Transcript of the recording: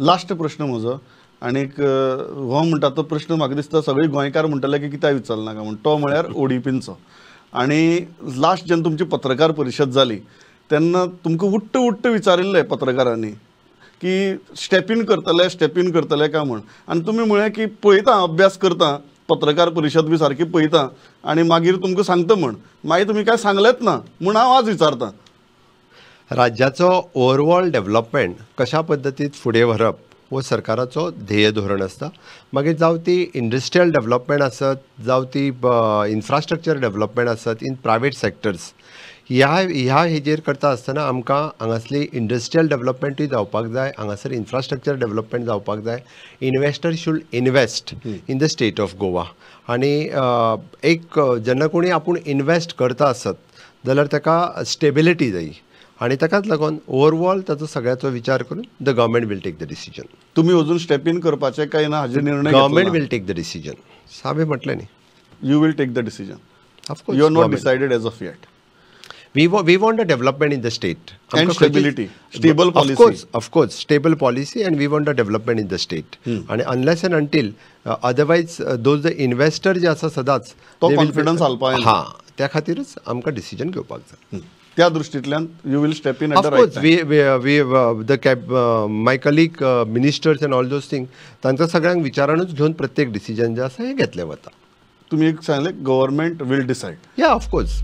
Last प्रश्न म्हजो आनीक हो म्हणटा तो प्रश्न म्हाका दिसता सगळे गोंयकार म्हणटले की कित्याक विचारनाका म्हण तो म्हळ्यार ओडिपींचो आनी लास्ट जेन्ना तुमची पत्रकार परिशद जाली तेन्ना तुमकां उट्ट उट्ट विचारिल्लें पत्रकारांनी की इन करतले इन करतले काय म्हण आनी तुमी म्हळें की पळयता अभ्यास करता पत्रकार परिशद बी सारकी पळयता आनी मागीर तुमकां सांगता म्हण मागीर तुमी काय सांगलेंच ना म्हूण हांव आज विचारतां राज्याचं ओवरऑल डेव्हलपमेंट कशा पद्धतीत फुडें व्हरप व सरकाराचो ध्येय धोरण आसता मागीर जावं ती इंडस्ट्रियल डेव्हलपमेंट असत जावं ती इन्फ्रास्ट्रक्चर डेव्हलपमेंट असत इन प्रायवेट सेक्टर्स ह्या ह्या हेजेर करता आसतना आमकां हांगासली इंडस्ट्रीयल डेव्हलपमेंटूय जावपाक जाय हांगासर इन्फ्रास्ट्रक्चर डेव्हलपमेंट जावपाक जाय investor should invest in the state of Goa आनी एक जेन्ना कोणी आपूण इन्वेस्ट करता आसत जाल्यार ताका स्टेबिलिटी जायी आणि ताकाच लागून ओवरऑल ताचो सगळ्याचो विचार करून the government will take the decision तुम्ही अजून स्टेप इन करपाचे काय ना हाजे निर्णय government will take the decision साबे म्हटले नी you will take the decision of course you are not decided as of yet we want a development in the state and stability stable policy of course stable policy and we want a development in the state आणि unless and until otherwise those the investor जे असा सदांच तो confidence हा त्या खातीरच आमकां decision घेवपाक जाय hmm. त्या दृश्टींतल्यान you will step in of we we the cab my colleague ministers and all those thing तांकां सगळ्यांक विचारानूच घेऊन प्रत्येक डिसिजन जे आसा हे घेतलें वता तुम्ही एक सांगले गव्हर्नमेंट विल डिसायड या ऑफकोर्स